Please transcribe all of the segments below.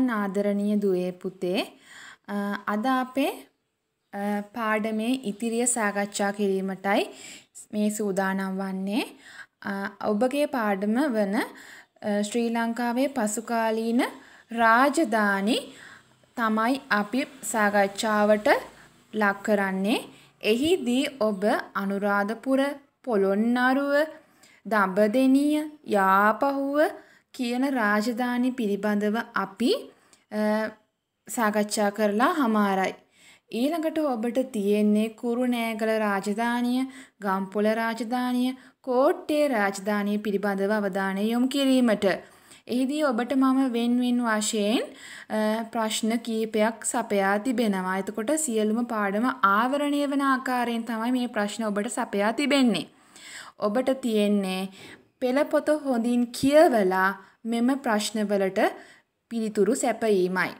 ගියාන් ආදරණීය දුවේ පුතේ අද අපේ පාඩමේ ඉතිරිය සාකච්ඡා කිරීමටයි මේ සූදානම් වන්නේ ඔබගේ පාඩම වන ශ්‍රී ලංකාවේ පසුකාලීන රාජධානි තමයි අපි සාකච්ඡාවට ලක් කරන්නේ. එහිදී ඔබ අනුරාධපුර, පොළොන්නරුව, දඹදෙණිය, යාපහුව, කියන රාජධානි පිළිබඳව අපි සාකච්ඡා කරලා හමාරයි. ඊළඟට ඔබට තියෙන්නේ කුරුණෑගල රාජධානිය, ගම්පොළ රාජධානිය, කෝට්ටේ රාජධානිය පිළිබඳව අවධානය යොමු කිරීමට. එහිදී ඔබට මම වෙන්වෙන් වශයෙන් ප්‍රශ්න කීපයක් සපයා තිබෙනවා. එතකොට සියලුම පාඩම ආවරණය වන ආකාරයෙන් තමයි මේ ප්‍රශ්න ඔබට සපයා තිබෙන්නේ. ඔබට තියෙන්නේ පෙළපොත හොඳින් කියවලා මෙම ප්‍රශ්නවලට පිළිතුරු සැපයීමයි.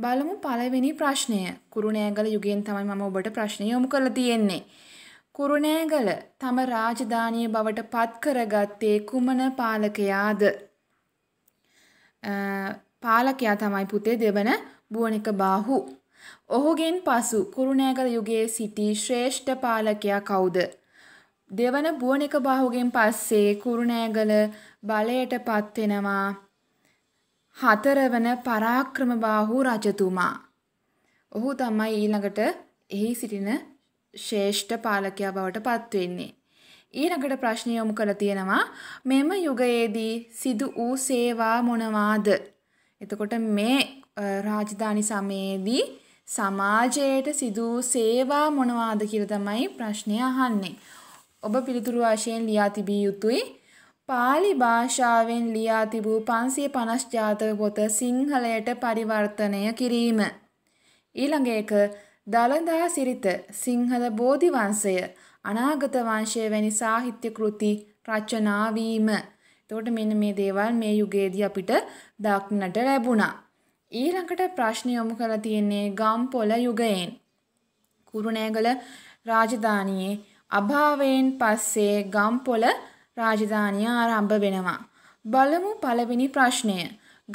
බලමු පළවෙනි ප්‍රශ්නය. කුරුණෑගල යුගයෙන් තමයි මම ඔබට ප්‍රශ්නය යොමු කරලා තියෙන්නේ. කුරුණෑගල තම රාජධානිය බවට පත් කරගත්තේ කුමන පාලකයාද? පාලකයා තමයි පුතේ දෙවන බුවනික බාහු. ඔහුගෙන් පසු කුරුණෑගල යුගයේ සිටි ශ්‍රේෂ්ඨ පාලකයා කවුද? දෙවන බුවනික බහුගෙන් පස්සේ කුරුණෑගල බලයටපත් වෙනවා හතරවන පරාක්‍රම බාහු රජතුමා. ඔහු තමයි ඊළඟට එහි සිටින ශ්‍රේෂ්ඨ පාලකයා බවට පත් වෙන්නේ. ඊළඟට ප්‍රශ්නය යොමු කරලා තියෙනවා මෙම යුගයේදී සිදු වූ සේවා මොනවාද? එතකොට මේ රාජධානි සමයේදී සමාජයට සිදු සේවා මොනවාද කියලා තමයි ප්‍රශ්නය අහන්නේ. ඔබ පිළිතුරු වශයෙන් ලියා තිබිය යුතුයි. පාලි භාෂාවෙන් ලියා තිබූ 550 ජාතක පොත සිංහලයට පරිවර්තනය කිරීම. ඊළඟ එක දලදා සිරිත සිංහල බෝධි වංශය අනාගත වංශය වැනි සාහිත්‍ය කෘති රචනා වීම. එතකොට මෙන්න මේ දේවල් මේ යුගයේදී අපිට දක්නට ලැබුණා. ඊළඟට ප්‍රශ්න යොමු කරලා තියෙන්නේ ගම්පොළ යුගයෙන්. කුරුණෑගල රාජධානියේ අභාවයෙන් පස්සේ ගම්පොළ රාජධානිය ආරම්භ වෙනවා. බලමු පළවෙනි ප්‍රශ්නය.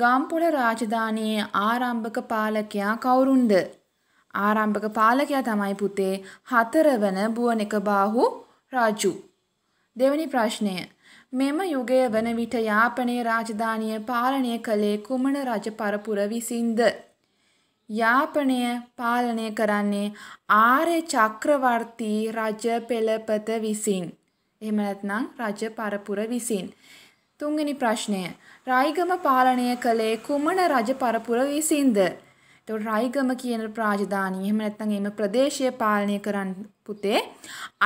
ගම්පොළ රාජධානියේ ආරම්භක පාලකයා කවුරුන්ද? ආරම්භක පාලකයා තමයි පුතේ හතරවන බුවනෙක බාහු රාජු. දෙවැනි ප්‍රශ්නය. මෙම යුගය වන විට යාපනයේ රාජධානිය පාලනය කළේ කුමන රජ පරපුර විසින්ද? යාපනය පාලනය කරන්නේ ආර්ය චක්‍රවර්තී රජ පෙළපත විසින්. එහෙම නැත්නම් රජ පරපුර විසින්. තුන්වෙනි ප්‍රශ්නය. රයිගම පාලනය කළේ කුමන රජ පරපුර විසින්ද? එතකොට රයිගම කියන රාජධානිය එහෙම නැත්නම් එම ප්‍රදේශය පාලනය කරන් පුතේ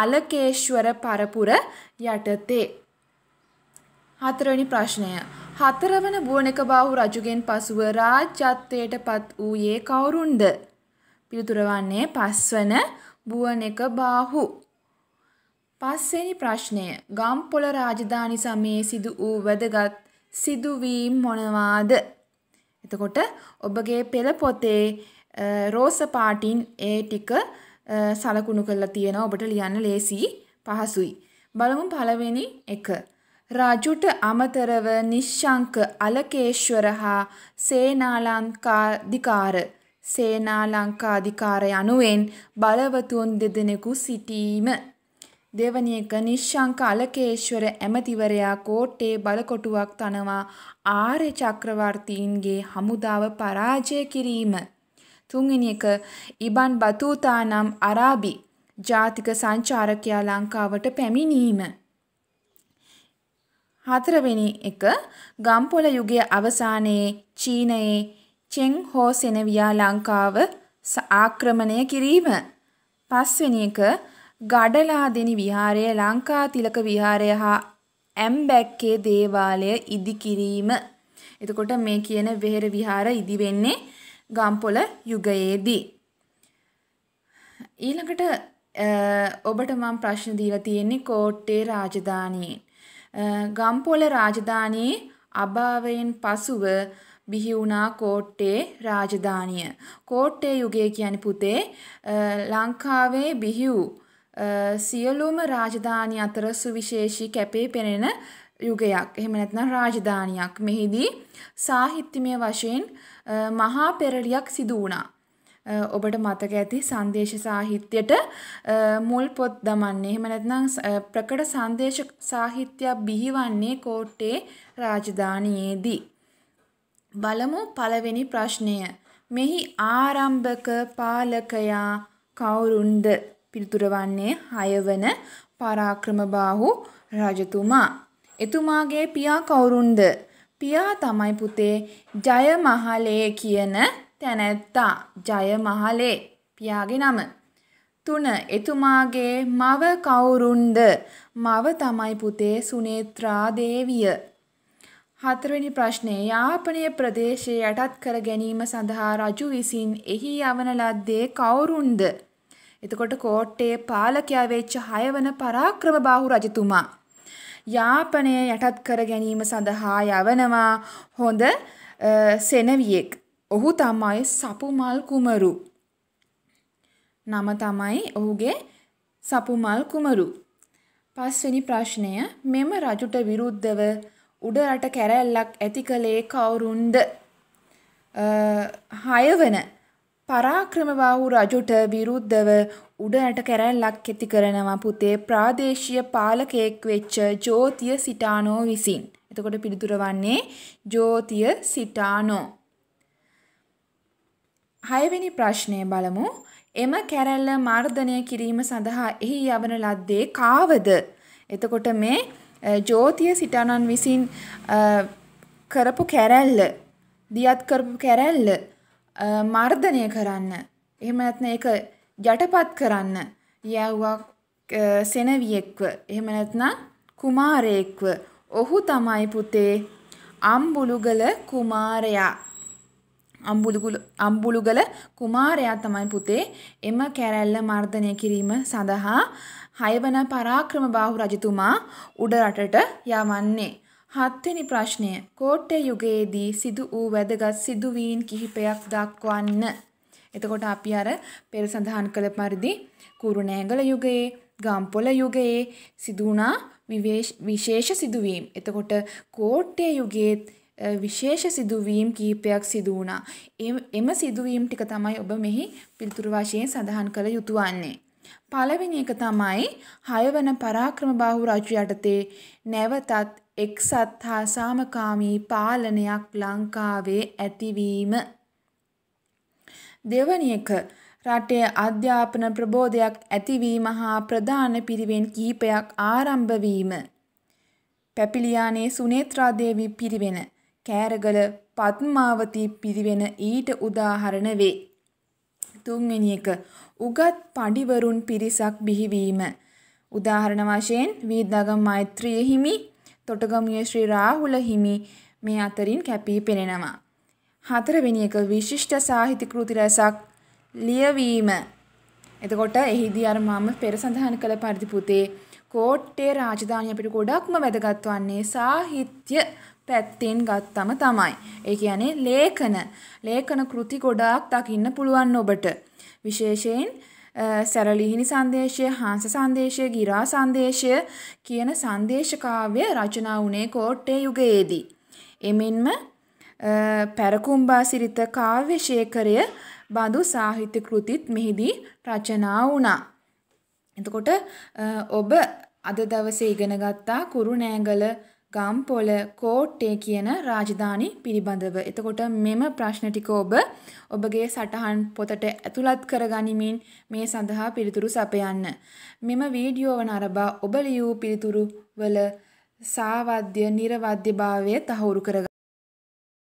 අලකේශ්වර පරපුර යටතේ හතරවැනි ප්‍රශ්නය. හතරවන බුවනක බාහු රජුගෙන් පසුව රාජ්‍යත්වයට පත් වූයේ කවුරුන්ද? පිළිතුර වන්නේ පස්වන බුවනක බාහු. පස්වෙනි ප්‍රශ්නය. ගම්පොළ රාජධානි සමයේ සිදු වූ වැදගත් සිදුවීම් මොනවාද? එතකොට ඔබගේ පෙළ පොතේ රෝස පාටින් ඒ ටික සලකුණු කරලා තියෙනවා ඔබට ලියන්න ලේසි පහසුයි. බලමු පළවෙනි එක. රජුට අමතරව නිශ්ශංක අලකේශ්වර හා සේනාලංකාධිකාර සේනාලංකාධිකාර යනුවෙන් බලවතුන් දෙදෙනෙකු සිටීම දෙවනියක නිශ්ශංක අලකේශ්වර ඇමතිවරයා කෝට්ටේ බලකොටුවක් තනවා ආර්ය චක්‍රවර්තීන්ගේ හමුදාව පරාජය කිරීම තුන්වෙනි එක ඉබන් බතූතා නම් අරාබි ජාතික සංචාරකයා ලංකාවට පැමිණීම හතරවෙනි එක ගම්පොළ යුගයේ අවසානයේ චීනයේ චෙන් හෝ සෙනවියා ලංකාව ආක්‍රමණය කිරීම. පස්වෙනි එක ගඩලාදෙනි විහාරය ලංකාතිලක විහාරය හා ඇම්බැක්කේ දේවාලය ඉදිකිරීම. එතකොට මේ කියන වෙහෙර විහාර ඉදි වෙන්නේ ගම්පොළ යුගයේදී. ඊළඟට ඔබට මම ප්‍රශ්න දීලා තියෙන්නේ කෝට්ටේ රාජධානියේ ගම්පොළ රාජධානියේ අභාවයෙන් පසුව බිහි වුණා කෝට්ටේ රාජධානිය. කෝට්ටේ යුගය කියන්නේ පුතේ ලංකාවේ බිහි වූ සියලුම රාජධානි අතර සුවිශේෂී කැපේ පෙනෙන යුගයක්. එහෙම නැත්නම් රාජධානියක්. මෙහිදී සාහිත්‍යමය වශයෙන් මහා පෙරලියක් සිදු වුණා. ඔබට මතක ඇති සංදේශ සාහිත්‍යයට මුල් පොත් දමන්නේ. එහෙම නැත්නම් ප්‍රකට සංදේශ සාහිත්‍යයක් බිහිවන්නේ කෝට්ටේ රාජධානියේදී. බලමු පළවෙනි ප්‍රශ්නය. මෙහි ආරම්භක පාලකයා කවුරුන්ද? පිළිතුර වන්නේ 6 වන පරාක්‍රමබාහු රජතුමා. එතුමාගේ පියා කවුරුන්ද? පියා තමයි පුතේ ජයමහලේ කියන තැනැත්තා ජයමහලේ පියාගේ නම. තුන එතුමාගේ මව කවුරුන්ද? මව තමයි පුතේ සුනේත්‍රා දේවිය. හතරවෙනි ප්‍රශ්නය යාපනය ප්‍රදේශයේ යටත් කර ගැනීම සඳහා රජු විසින් එහි යවන ලද්දේ කවුරුන්ද? එතකොට කෝට්ටේ පාලකයා වෙච්ච හයවන පරාක්‍රමබාහු රජතුමා. යාපනය යටත් කර ගැනීම සඳහා යවනවා හොඳ සෙනවියෙක්. ඔහු තමයි සපුමල් කුමරු. නම තමයි ඔහුගේ සපුමල් කුමරු. පස්වෙනි ප්‍රශ්නය මෙම රජුට විරුද්ධව උඩරට කැරැල්ලක් ඇති කළේ කවුරුන්ද? හයවන පරාක්‍රමබාහු රජුට විරුද්ධව උඩරට කැරැල්ලක් ඇති කරනවා පුතේ ප්‍රාදේශීය පාලකයෙක් වෙච්ච ජෝතිය සිටානෝ විසින්. එතකොට පිළිතුර වන්නේ ජෝතිය සිටානෝ. හයවෙනි ප්‍රශ්නය බලමු. එම කැරැල්ල මර්ධනය කිරීම සඳහා එහි යවන ලද්දේ කාවද? එතකොට මේ ජෝතිය සිටානන් විසින් කරපු කැරැල්ල දියත් කරපු කැරැල්ල මර්ධනය කරන්න. එහෙම නැත්නම් ඒක යටපත් කරන්න යවුවා සෙනවියෙක්ව. එහෙම නැත්නම් කුමාරයෙක්ව. ඔහු තමයි පුතේ අම්බුලුගල කුමාරයා. අම්බුලුගල කුමාරයා තමයි පුතේ එම කැරැල්ල මර්ධනය කිරීම සඳහා හයවන පරාක්‍රමබාහු රජතුමා උඩරටට යවන්නේ. හත්වෙනි ප්‍රශ්නය කෝට්ටේ යුගයේදී සිදු වූ වැදගත් සිදුවීන් කිහිපයක් දක්වන්න. එතකොට අපි අර පෙර සඳහන් කළ පරිදි කුරුණෑගල යුගයේ ගම්පොළ යුගයේ සිදුනා විශේෂ සිදුවීම්. එතකොට කෝට්ටේ යුගයේත් විශේෂ සිදුවීම් කීපයක් සිදු වුණා. එම සිදුවීම් ටික තමයි ඔබ මෙහි පිළිතුරු වශයෙන් සඳහන් කළ යුතු වන්නේ. පළවෙනි එක තමයි හයවන පරාක්‍රමබාහු රජු යටතේ නැවතත් එක්සත් හා සාමකාමී පාලනයක් ලංකාවේ ඇතිවීම. දෙවැනි එක රටේ අධ්‍යාපන ප්‍රබෝධයක් ඇතිවීම හා ප්‍රධාන පිරිවෙන් කීපයක් ආරම්භ වීම. පැපිලියානේ සුනේත්‍රා දේවී පිරිවෙන කෑරගල පත්මාවතී පිරිවෙන ඊට උදාහරණ වේ. තුන්වෙනි එක උගත් පඬිවරුන් පිරිසක් බිහිවීම. උදාහරණ වශයෙන් වීදගම් මෛත්‍රිය හිමි, තොටගමුවේ ශ්‍රී රාහුල හිමි මේ අතරින් කැපී පෙනෙනවා. හතරවෙනි එක විශිෂ්ට සාහිත්‍ය කෘති රැසක් ලියවීම. එතකොට එහිදී අර මම පෙර සඳහන් කළ පරිදි පුතේ කෝට්ටේ රාජධානිය අපිට ගොඩක්ම වැදගත් වන්නේ සාහිත්‍ය පැත්තෙන් ගත්තම තමයි. ඒ කියන්නේ ලේඛන ලේඛන කෘති ගොඩාක් දකින්න පුළුවන් ඔබට. විශේෂයෙන් සැරලිහිණි සංදේශය, හාංස සංදේශය, ගිරා සංදේශය කියන සංදේශ කාව්‍ය රචනා වුණේ කෝට්ටේ යුගයේදී. එමෙන්ම පැරකුම්බා සිරිත කාව්‍ය ශේකරය බඳු සාහිත්‍ය කෘතිත් මෙහිදී රචනා වුණා. එතකොට ඔබ අද දවසේ ඉගෙන ගත්තා කුරුණෑගල ගම්පොළ කෝට්ටේ කියන රාජධානි පිළිබඳව. එතකොට මෙම ප්‍රශ්න ටික ඔබ ඔබගේ සටහන් පොතට ඇතුළත් කරගනිමින් මේ සඳහා පිළිතුරු සපයන්න. මෙම වීඩියෝව නරඹා ඔබ ලියූ පිළිතුරු වල සාවද්‍ය නිර්වද්‍යභාවය තහවුරු කරගන්න.